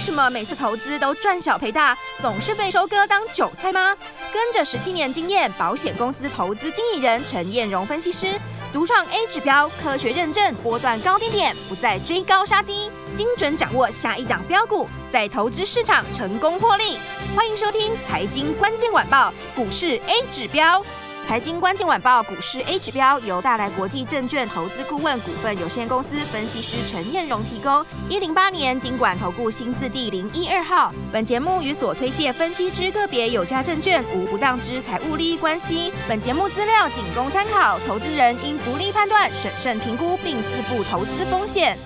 为什么每次投资都赚小赔大，总是被收割当韭菜吗？跟着十七年经验，保险公司投资经理人陈燕荣分析师独创 A 指标，科学认证，波段高点点，不再追高杀低，精准掌握下一档标股，在投资市场成功获利。欢迎收听财经关键晚报，股市 A 指标。财经关键晚报，股市 A 指标由大来国际证券投资顾问股份有限公司分析师陈彦荣提供。一零八年经管投顾新字第零一二号。本节目与所推介分析之个别有价证券无不当之财务利益关系。本节目资料仅供参考，投资人应独立判断、审慎评估，并自负投资风险。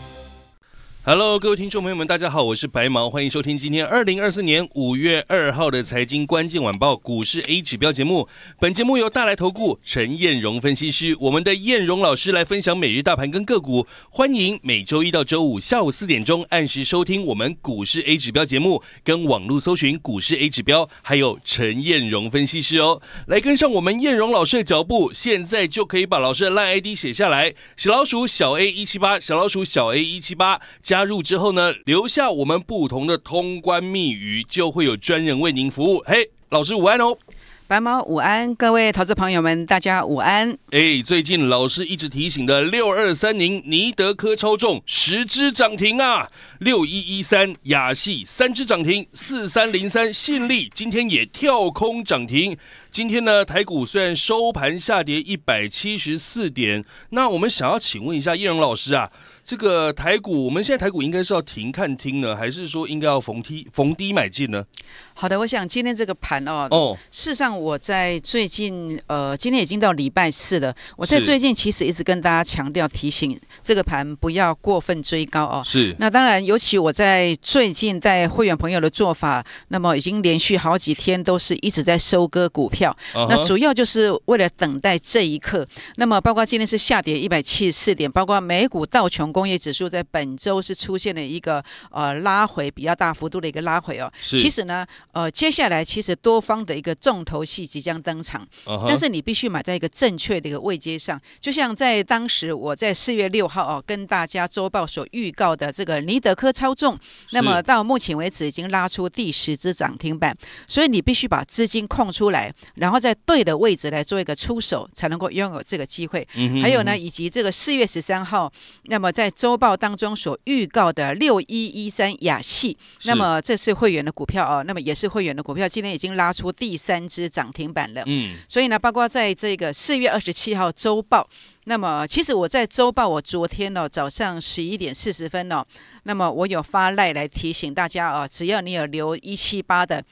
Hello，各位听众朋友们，大家好，我是白毛，欢迎收听今天二零二四年五月二号的财经关键晚报股市 A 指标节目。本节目由大来投顾陈艳荣分析师，我们的艳荣老师来分享每日大盘跟个股。欢迎每周一到周五下午四点钟按时收听我们股市 A 指标节目跟网络搜寻股市 A 指标，还有陈艳荣分析师哦，来跟上我们艳荣老师的脚步。现在就可以把老师的烂 ID 写下来，小老鼠小 A 一七八，小老鼠小 A 一七八。加入之后呢，留下我们不同的通关密语，就会有专人为您服务。嘿，老师午安哦，白毛午安，各位投资朋友们，大家午安。哎，最近老师一直提醒的六二三零尼德科超重十只涨停啊，六一一三雅戏三只涨停，四三零三信利今天也跳空涨停。今天呢，台股虽然收盘下跌一百七十四点，那我们想要请问一下叶荣老师啊。这个台股，我们现在台股应该是要停看听呢，还是说应该要逢低逢低买进呢？好的，我想今天这个盘哦，哦，事实上我在最近呃，今天已经到礼拜四了，我在最近其实一直跟大家强调提醒这个盘不要过分追高哦。是，那当然尤其我在最近带会员朋友的做法，那么已经连续好几天都是一直在收割股票，那主要就是为了等待这一刻。那么包括今天是下跌一百七十四点，包括美股道琼。工业指数在本周是出现了一个呃拉回，比较大幅度的一个拉回哦。其实呢，呃，接下来其实多方的一个重头戏即将登场，但是你必须买在一个正确的一个位阶上。就像在当时我在四月六号哦跟大家周报所预告的这个尼德科操纵，那么到目前为止已经拉出第十只涨停板，所以你必须把资金空出来，然后在对的位置来做一个出手，才能够拥有这个机会。嗯。还有呢，以及这个四月十三号，那么在在周报当中所预告的六一一三雅戏，那么这是会员的股票啊，那么也是会员的股票，今天已经拉出第三只涨停板了。嗯，所以呢，包括在这个四月二十七号周报，那么其实我在周报，我昨天哦早上十一点四十分哦，那么我有发赖来提醒大家哦，只要你有留一七八的。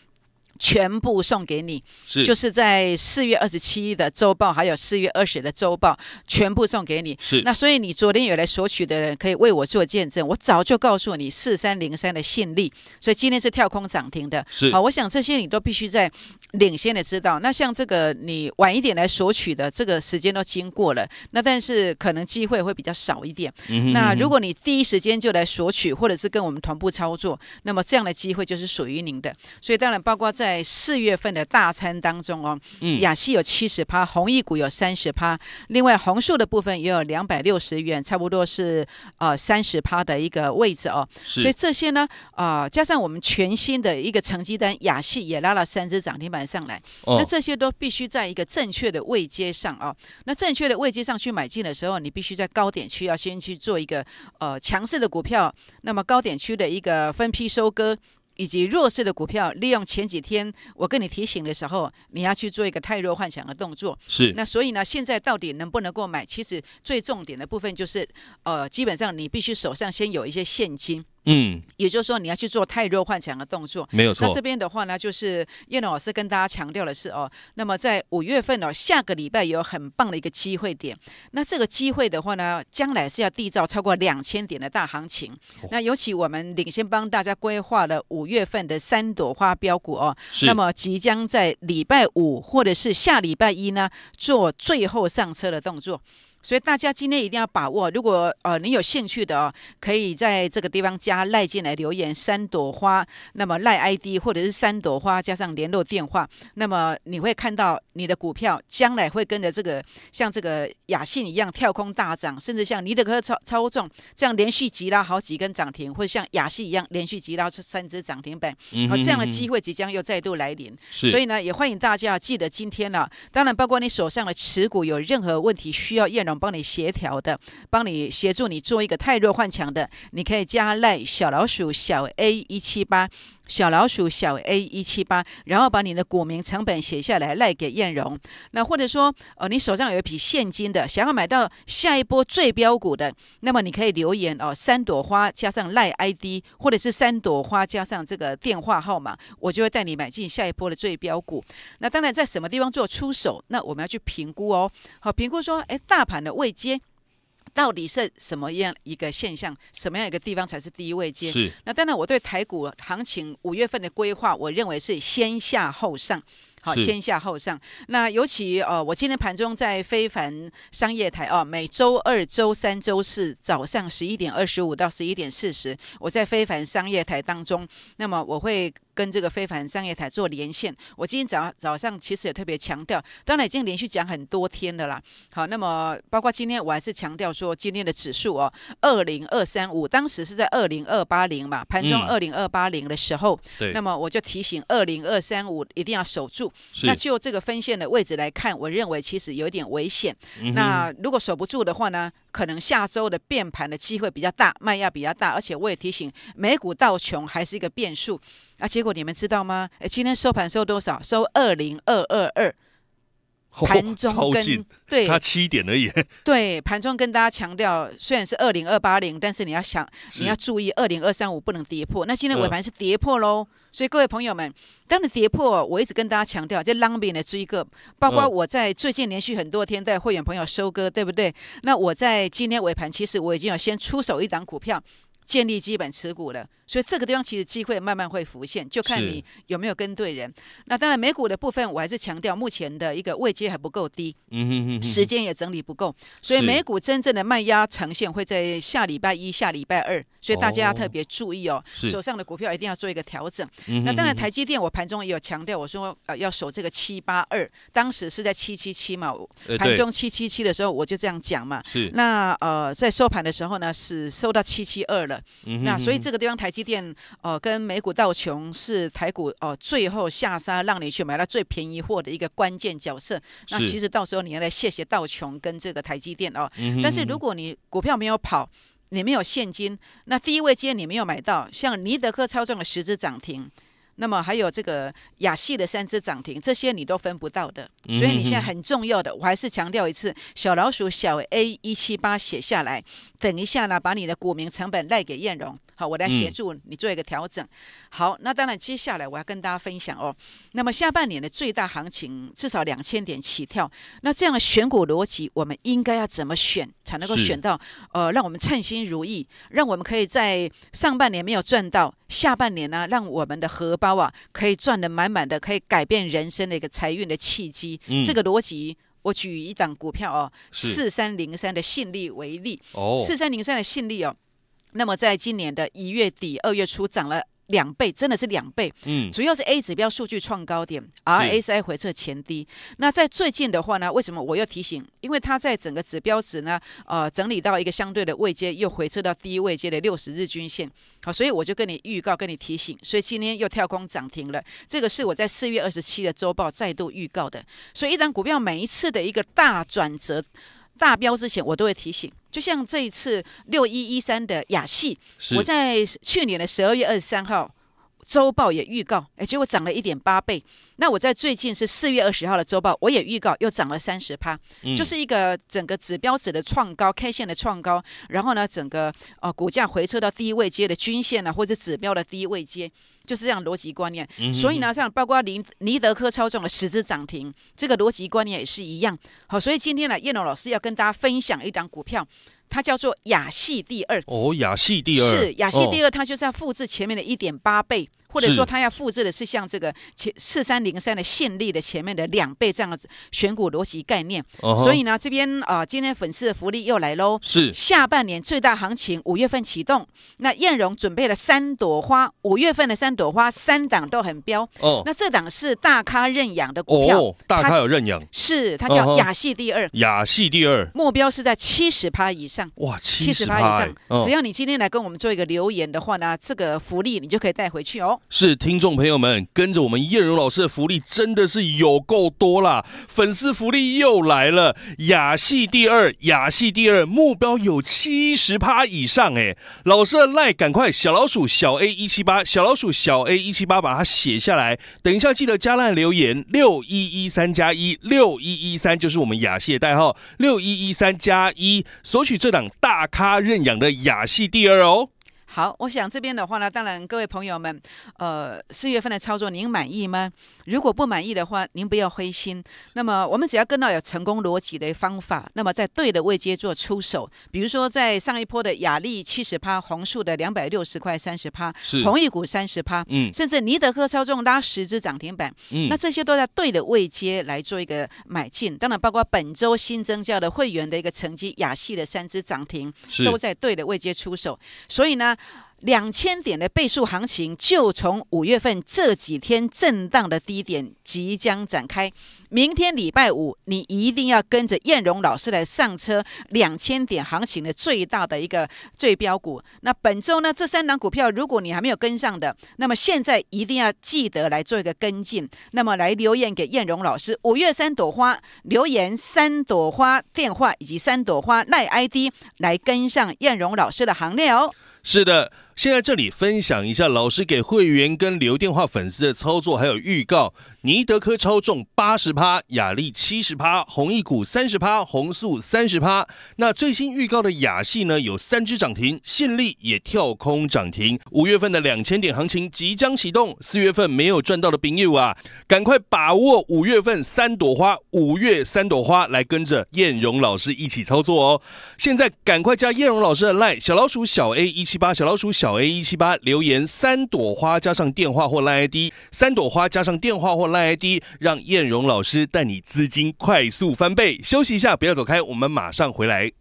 全部送给你，是，就是在四月二十七的周报，还有四月二十的周报，全部送给你。是，那所以你昨天有来索取的人，可以为我做见证。我早就告诉你，四三零三的信力，所以今天是跳空涨停的。是，好，我想这些你都必须在。领先的知道，那像这个你晚一点来索取的，这个时间都经过了，那但是可能机会会比较少一点。那如果你第一时间就来索取，或者是跟我们同步操作，那么这样的机会就是属于您的。所以当然，包括在四月份的大餐当中哦，嗯、亚细有七十趴，红一股有三十趴，另外红树的部分也有两百六十元，差不多是呃三十趴的一个位置哦。所以这些呢，啊，加上我们全新的一个成绩单，亚细也拉了三只涨停板。上来，那这些都必须在一个正确的位阶上啊。那正确的位阶上去买进的时候，你必须在高点区要先去做一个呃强势的股票，那么高点区的一个分批收割，以及弱势的股票，利用前几天我跟你提醒的时候，你要去做一个太弱幻想的动作。是。那所以呢，现在到底能不能够买？其实最重点的部分就是，呃，基本上你必须手上先有一些现金。嗯，也就是说你要去做太弱换强的动作，没有错。那这边的话呢，就是叶老师跟大家强调的是哦，那么在五月份哦，下个礼拜有很棒的一个机会点。那这个机会的话呢，将来是要缔造超过两千点的大行情。那尤其我们领先帮大家规划了五月份的三朵花标股哦，那么即将在礼拜五或者是下礼拜一呢，做最后上车的动作。所以大家今天一定要把握，如果呃你有兴趣的哦，可以在这个地方加赖进来留言三朵花，那么赖 ID 或者是三朵花加上联络电话，那么你会看到你的股票将来会跟着这个像这个雅信一样跳空大涨，甚至像尼德科操操纵这样连续急拉好几根涨停，或者像雅信一样连续急拉出三只涨停板，啊这样的机会即将又再度来临。是，所以呢也欢迎大家记得今天呢，当然包括你手上的持股有任何问题需要验。帮你协调的，帮你协助你做一个泰弱换强的，你可以加赖小老鼠小 A 一七八。小老鼠小 A 一七八，然后把你的股名、成本写下来赖给燕蓉。那或者说，呃，你手上有一笔现金的，想要买到下一波最标股的，那么你可以留言哦，三朵花加上赖 ID，或者是三朵花加上这个电话号码，我就会带你买进下一波的最标股。那当然，在什么地方做出手，那我们要去评估哦。好，评估说，哎，大盘的位阶。到底是什么样一个现象？什么样一个地方才是第一位接？是。那当然，我对台股行情五月份的规划，我认为是先下后上。好，先下后上。那尤其呃，我今天盘中在非凡商业台哦，每周二、周三、周四早上十一点二十五到十一点四十，我在非凡商业台当中，那么我会。跟这个非凡商业台做连线，我今天早早上其实也特别强调，当然已经连续讲很多天的啦。好，那么包括今天我还是强调说，今天的指数哦，二零二三五，当时是在二零二八零嘛，盘中二零二八零的时候，那么我就提醒二零二三五一定要守住。那就这个分线的位置来看，我认为其实有点危险。那如果守不住的话呢，可能下周的变盘的机会比较大，卖压比较大，而且我也提醒，美股倒穷还是一个变数。啊！结果你们知道吗？哎，今天收盘收多少？收二零二二二。盘中跟对，差七点而已。对，盘中跟大家强调，虽然是二零二八零，但是你要想，你要注意二零二三五不能跌破。那今天尾盘是跌破喽。所以各位朋友们，当你跌破，我一直跟大家强调，在 g 面的追一个，包括我在最近连续很多天在会员朋友收割，对不对？那我在今天尾盘，其实我已经有先出手一档股票，建立基本持股了。所以这个地方其实机会慢慢会浮现，就看你有没有跟对人。那当然，美股的部分我还是强调，目前的一个位阶还不够低，嗯哼哼，时间也整理不够。所以美股真正的卖压呈现会在下礼拜一下礼拜二，所以大家要特别注意哦，手上的股票一定要做一个调整。那当然，台积电我盘中也有强调，我说呃要守这个七八二，当时是在七七七嘛，盘中七七七的时候我就这样讲嘛。是。那呃，在收盘的时候呢，是收到七七二了。嗯哼。那所以这个地方台积。电哦，跟美股道琼是台股哦，最后下杀让你去买到最便宜货的一个关键角色。那其实到时候你要来谢谢道琼跟这个台积电哦。但是如果你股票没有跑，你没有现金，那第一位今天你没有买到，像尼德克超纵了十只涨停，那么还有这个亚细的三只涨停，这些你都分不到的。所以你现在很重要的，我还是强调一次，小老鼠小 A 一七八写下来，等一下呢，把你的股民成本赖给艳荣。好，我来协助你做一个调整。好，那当然接下来我要跟大家分享哦。那么下半年的最大行情至少两千点起跳。那这样的选股逻辑，我们应该要怎么选才能够选到？呃，让我们称心如意，让我们可以在上半年没有赚到，下半年呢，让我们的荷包啊可以赚的满满的，可以改变人生的一个财运的契机。这个逻辑，我举一档股票哦，四三零三的信力为例。哦，四三零三的信力哦。那么在今年的一月底、二月初涨了两倍，真的是两倍。嗯，主要是 A 指标数据创高点，RSI 回撤前低。那在最近的话呢，为什么我又提醒？因为它在整个指标值呢，呃，整理到一个相对的位阶，又回撤到低位阶的六十日均线。好，所以我就跟你预告、跟你提醒。所以今天又跳空涨停了，这个是我在四月二十七的周报再度预告的。所以，一旦股票每一次的一个大转折，大标之前，我都会提醒，就像这一次六一一三的雅戏，我在去年的十二月二十三号。周报也预告，哎，结果涨了一点八倍。那我在最近是四月二十号的周报，我也预告又涨了三十趴，就是一个整个指标指的创高，K 线的创高，然后呢，整个呃股价回撤到低位阶的均线呢，或者指标的低位阶，就是这样逻辑观念。所以呢，像包括林尼德科操纵的十只涨停，这个逻辑观念也是一样。好，所以今天呢，叶龙老师要跟大家分享一档股票。它叫做雅系第二哦，雅系第二是雅系第二，它就是要复制前面的一点八倍，或者说它要复制的是像这个前四三零三的信力的前面的两倍这样子选股逻辑概念。所以呢，这边啊，今天粉丝的福利又来喽，是下半年最大行情，五月份启动。那艳荣准备了三朵花，五月份的三朵花，三档都很标。哦。那这档是大咖认养的股票，大咖有认养，是它叫雅系第二，雅系第二目标是在七十趴以上。哇，七十八以上！只要你今天来跟我们做一个留言的话呢，这个福利你就可以带回去哦。是听众朋友们跟着我们叶荣老师的福利真的是有够多啦，粉丝福利又来了。雅系第二，雅系第二，目标有七十趴以上哎！老师的赖赶快，小老鼠小 A 一七八，小老鼠小 A 一七八把它写下来，等一下记得加赖留言六一一三加一六一一三就是我们雅系的代号六一一三加一，索取这。大咖认养的雅系第二哦。好，我想这边的话呢，当然各位朋友们，呃，四月份的操作您满意吗？如果不满意的话，您不要灰心。那么我们只要跟到有成功逻辑的方法，那么在对的位阶做出手，比如说在上一波的雅丽七十趴、红树的两百六十块三十趴，红同一股三十趴，嗯，甚至尼德克操纵拉十只涨停板，嗯，那这些都在对的位置来做一个买进。当然，包括本周新增加的会员的一个成绩，雅系的三只涨停，都在对的位置出手。所以呢。两千点的倍数行情就从五月份这几天震荡的低点即将展开。明天礼拜五你一定要跟着燕荣老师来上车两千点行情的最大的一个最标股。那本周呢，这三档股票如果你还没有跟上的，那么现在一定要记得来做一个跟进。那么来留言给燕荣老师，五月三朵花留言三朵花电话以及三朵花赖 I D 来跟上燕荣老师的行列哦。是的。现在这里分享一下老师给会员跟留电话粉丝的操作，还有预告：尼德科超重八十趴，雅力七十趴，红一股三十趴，红素三十趴。那最新预告的雅系呢，有三只涨停，信利也跳空涨停。五月份的两千点行情即将启动，四月份没有赚到的兵友啊，赶快把握五月份三朵花，五月三朵花来跟着燕荣老师一起操作哦。现在赶快加燕荣老师的 line，小老鼠小 A 一七八，小老鼠。小 A 一七八留言三朵花加上电话或赖 ID，三朵花加上电话或赖 ID，让燕荣老师带你资金快速翻倍。休息一下，不要走开，我们马上回来。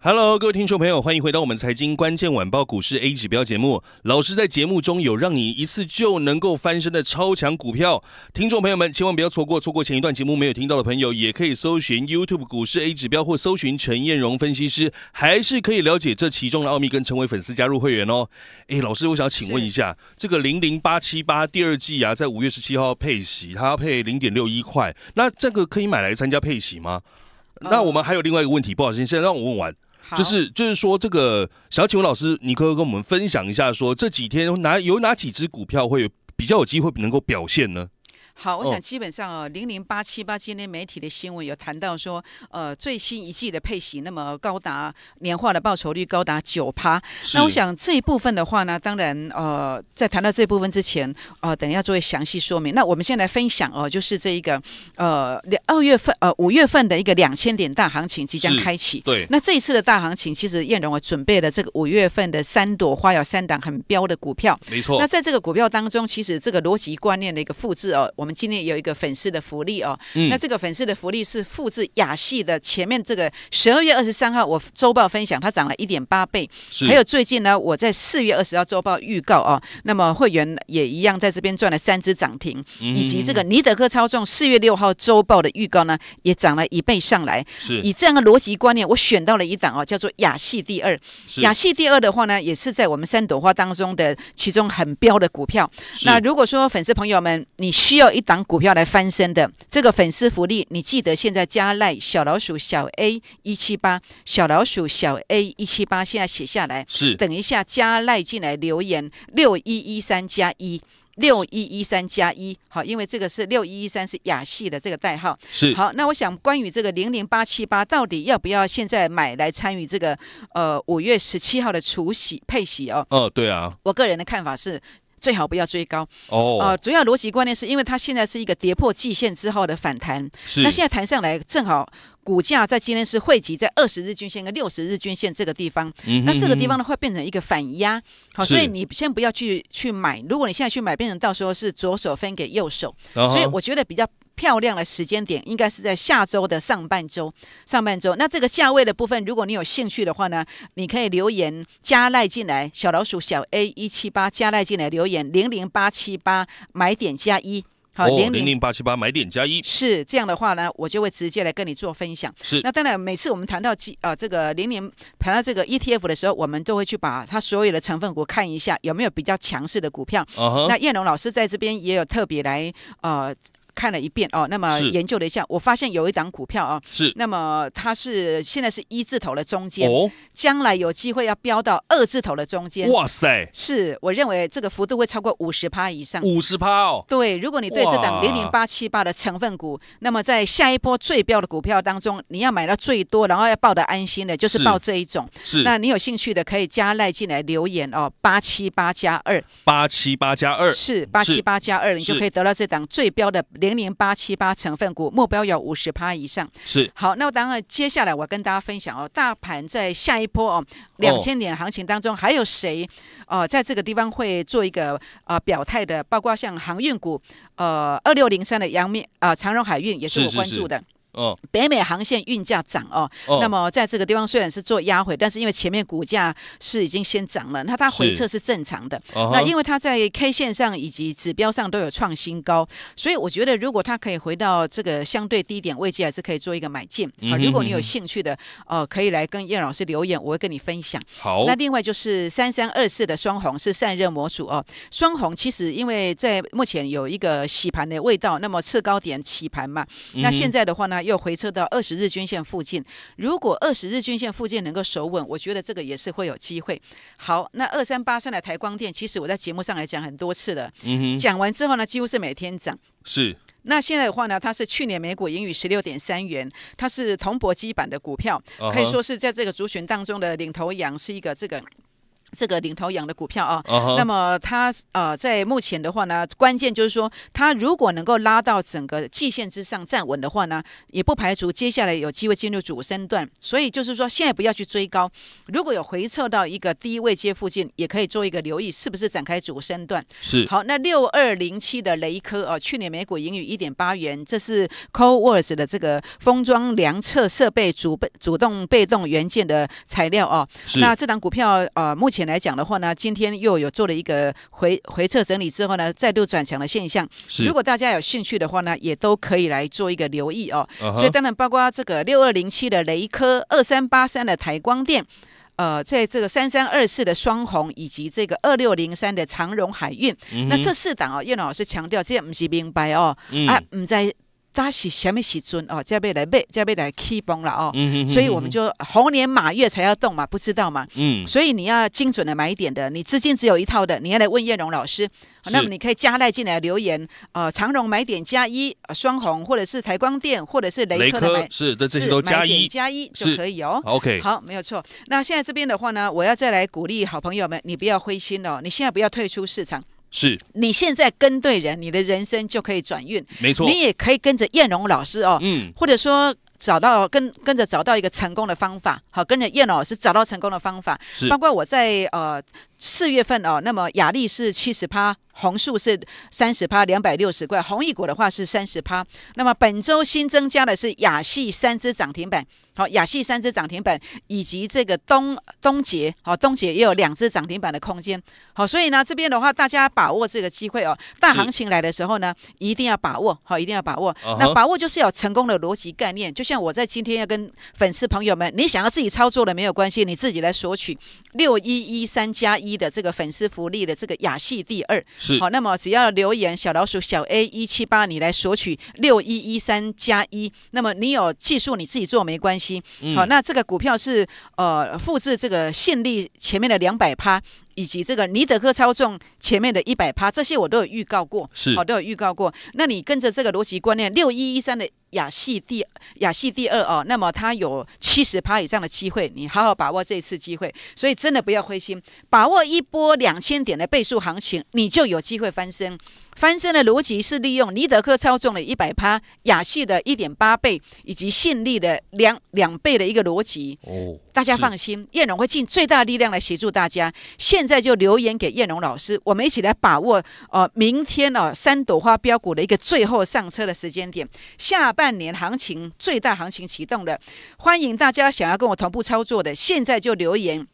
Hello，各位听众朋友，欢迎回到我们财经关键晚报股市 A 指标节目。老师在节目中有让你一次就能够翻身的超强股票，听众朋友们千万不要错过。错过前一段节目没有听到的朋友，也可以搜寻 YouTube 股市 A 指标，或搜寻陈彦荣分析师，还是可以了解这其中的奥秘，跟成为粉丝加入会员哦。哎，老师，我想请问一下，这个零零八七八第二季啊，在五月十七号配息，它配零点六一块，那这个可以买来参加配息吗？那我们还有另外一个问题，不好意思，现在让我问完。就是就是说，这个小，请问老师，你可以跟我们分享一下，说这几天哪有哪几只股票会有比较有机会能够表现呢？好，我想基本上零零八七八，今天媒体的新闻有谈到说，呃，最新一季的配息那么高达年化的报酬率高达九趴。那我想这一部分的话呢，当然呃，在谈到这部分之前，呃，等一下作为详细说明。那我们先来分享哦，就是这一个呃两二月份呃五月份的一个两千点大行情即将开启。对。那这一次的大行情，其实燕荣我准备了这个五月份的三朵花有三档很标的股票。没错。那在这个股票当中，其实这个逻辑观念的一个复制哦，我。我们今天有一个粉丝的福利哦，那这个粉丝的福利是复制雅戏的前面这个十二月二十三号我周报分享，它涨了一点八倍。还有最近呢，我在四月二十号周报预告哦，那么会员也一样在这边赚了三只涨停，以及这个尼德克操纵四月六号周报的预告呢，也涨了一倍上来。以这样的逻辑观念，我选到了一档哦，叫做雅戏第二。雅戏第二的话呢，也是在我们三朵花当中的其中很标的股票。那如果说粉丝朋友们，你需要。一档股票来翻身的这个粉丝福利，你记得现在加赖小老鼠小 A 一七八，小老鼠小 A 一七八，现在写下来是。等一下加赖进来留言六一一三加一六一一三加一，好，因为这个是六一一三是雅系的这个代号是。好，那我想关于这个零零八七八到底要不要现在买来参与这个呃五月十七号的除洗配息哦。哦，对啊。我个人的看法是。最好不要追高哦。主要逻辑观念是因为它现在是一个跌破季线之后的反弹，那现在弹上来正好股价在今天是汇集在二十日均线跟六十日均线这个地方。那这个地方呢会变成一个反压，好，所以你先不要去去买。如果你现在去买，变成到时候是左手分给右手，所以我觉得比较。漂亮的时间点应该是在下周的上半周，上半周。那这个价位的部分，如果你有兴趣的话呢，你可以留言加赖进来，小老鼠小 A 一七八加赖进来留言零零八七八买点加一，好零零零八七八买点加一是这样的话呢，我就会直接来跟你做分享。是那当然每次我们谈到基啊这个零零谈到这个 ETF 的时候，我们都会去把它所有的成分股看一下有没有比较强势的股票。那叶龙老师在这边也有特别来呃。看了一遍哦，那么研究了一下，我发现有一档股票啊，是，那么它是现在是一字头的中间，哦，将来有机会要飙到二字头的中间。哇塞，是我认为这个幅度会超过五十趴以上。五十趴哦，对，如果你对这档零零八七八的成分股，那么在下一波最标的股票当中，你要买到最多，然后要抱的安心的，就是抱这一种。是，那你有兴趣的可以加赖进来留言哦，八七八加二，八七八加二，是八七八加二你就可以得到这档最标的。零零八七八成分股目标有五十趴以上，是好。那当然，接下来我跟大家分享哦，大盘在下一波哦两千年行情当中，还有谁呃、在这个地方会做一个啊表态的？包括像航运股，呃，二六零三的阳面啊，长荣海运也是有关注的。北美航线运价涨哦，那么在这个地方虽然是做压回，但是因为前面股价是已经先涨了，那它回撤是正常的。那因为它在 K 线上以及指标上都有创新高，所以我觉得如果它可以回到这个相对低点位置，还是可以做一个买进。啊，如果你有兴趣的，哦，可以来跟叶老师留言，我会跟你分享。好，那另外就是三三二四的双红是散热模组哦，双红其实因为在目前有一个洗盘的味道，那么次高点洗盘嘛，那现在的话呢。又回撤到二十日均线附近，如果二十日均线附近能够守稳，我觉得这个也是会有机会。好，那二三八三的台光电，其实我在节目上来讲很多次了，讲完之后呢，几乎是每天涨。是。那现在的话呢，它是去年美股盈余十六点三元，它是铜箔基板的股票，可以说是在这个族群当中的领头羊，是一个这个。这个领头羊的股票啊，那么它呃，在目前的话呢，关键就是说，它如果能够拉到整个季线之上站稳的话呢，也不排除接下来有机会进入主升段。所以就是说，现在不要去追高。如果有回撤到一个低位接附近，也可以做一个留意，是不是展开主升段。是好，那六二零七的雷科啊，去年每股盈余一点八元，这是 Coors 的这个封装量测设备主被主动被动元件的材料哦。是。那这档股票呃，目前。前来讲的话呢，今天又有做了一个回回撤整理之后呢，再度转强的现象。是，如果大家有兴趣的话呢，也都可以来做一个留意哦。所以当然包括这个六二零七的雷科、二三八三的台光电、呃，在这个三三二四的双红，以及这个二六零三的长荣海运。那这四档哦，叶老师强调这些不是明白哦，啊，不在。它是什么时准哦，这边来被，这边来起崩了哦，所以我们就猴年马月才要动嘛，不知道嘛，所以你要精准的买点的，你资金只有一套的，你要来问叶荣老师，那你可以加赖进来留言，呃，长荣买点加一，双红或者是台光电或者是雷科的买是的这些都加一加一就可以哦，OK，好，没有错。那现在这边的话呢，我要再来鼓励好朋友们，你不要灰心哦，你现在不要退出市场。是，你现在跟对人，你的人生就可以转运。没错，你也可以跟着燕荣老师哦，嗯，或者说找到跟跟着找到一个成功的方法，好，跟着燕老师找到成功的方法，是，包括我在呃。四月份哦，那么雅力是七十趴，红树是三十趴，两百六十块。红一果的话是三十趴。那么本周新增加的是雅系三只涨停板，好，雅系三只涨停板以及这个东东杰，好，东杰也有两只涨停板的空间，好，所以呢，这边的话大家把握这个机会哦，大行情来的时候呢，一定要把握，好，一定要把握。那把握就是要成功的逻辑概念，就像我在今天要跟粉丝朋友们，你想要自己操作的没有关系，你自己来索取六一一三加一。一的这个粉丝福利的这个雅戏第二是好，那么只要留言小老鼠小 A 一七八，你来索取六一一三加一，那么你有技术你自己做没关系。好，那这个股票是呃复制这个信力前面的两百趴。以及这个尼德克操纵前面的一百趴，这些我都有预告过，是，我都有预告过。那你跟着这个逻辑观念，六一一三的亚系第亚系第二哦，那么它有七十趴以上的机会，你好好把握这一次机会。所以真的不要灰心，把握一波两千点的倍数行情，你就有机会翻身。翻身的逻辑是利用尼德克操纵了一百趴，雅系的一点八倍，以及信力的两两倍的一个逻辑。哦，大家放心，燕龙会尽最大力量来协助大家。现在就留言给燕龙老师，我们一起来把握呃明天哦三朵花标股的一个最后上车的时间点。下半年行情最大行情启动的，欢迎大家想要跟我同步操作的，现在就留言。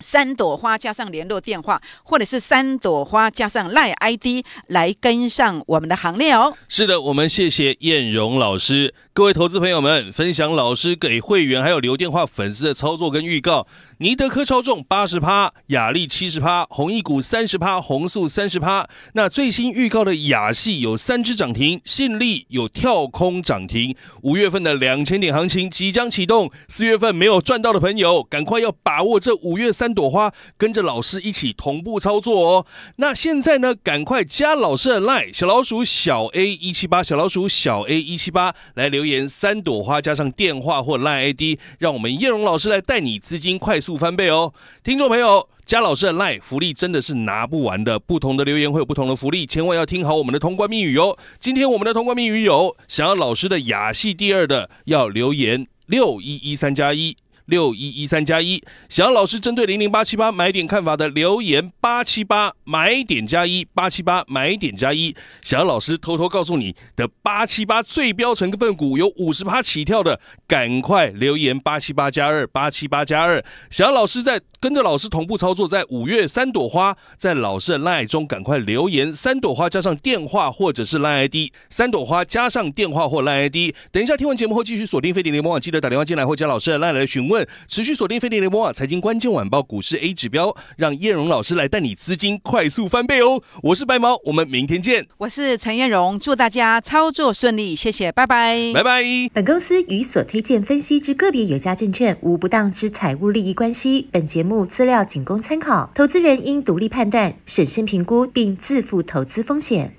三朵花加上联络电话，或者是三朵花加上赖 ID 来跟上我们的行列哦。是的，我们谢谢燕荣老师。各位投资朋友们，分享老师给会员还有留电话粉丝的操作跟预告：尼德科超重八十趴，雅力七十趴，红一股三十趴，红素三十趴。那最新预告的雅系有三只涨停，信利有跳空涨停。五月份的两千点行情即将启动，四月份没有赚到的朋友，赶快要把握这五月三朵花，跟着老师一起同步操作哦。那现在呢，赶快加老师的 line 小老鼠小 A 一七八，小老鼠小 A 一七八来留。言三朵花加上电话或 Line ID，让我们叶荣老师来带你资金快速翻倍哦，听众朋友，加老师的 Line 福利真的是拿不完的，不同的留言会有不同的福利，千万要听好我们的通关密语哦。今天我们的通关密语有，想要老师的雅系第二的，要留言六一一三加一。六一一三加一，想要老师针对零零八七八买点看法的留言八七八买点加一八七八买点加一，想要老师偷偷告诉你的八七八最标成分股有五十趴起跳的，赶快留言八七八加二八七八加二，想要老师在跟着老师同步操作，在五月三朵花在老师的 line 中赶快留言三朵花加上电话或者是 l ID e i 三朵花加上电话或 l ID，e i 等一下听完节目后继续锁定飞碟联盟网，记得打电话进来或加老师的 line 来询问。持续锁定飞碟联播网财经关键晚报股市 A 指标，让叶荣老师来带你资金快速翻倍哦！我是白毛，我们明天见。我是陈彦荣，祝大家操作顺利，谢谢，拜拜，拜拜。本公司与所推荐分析之个别有价证券无不当之财务利益关系，本节目资料仅供参考，投资人应独立判断、审慎评估，并自负投资风险。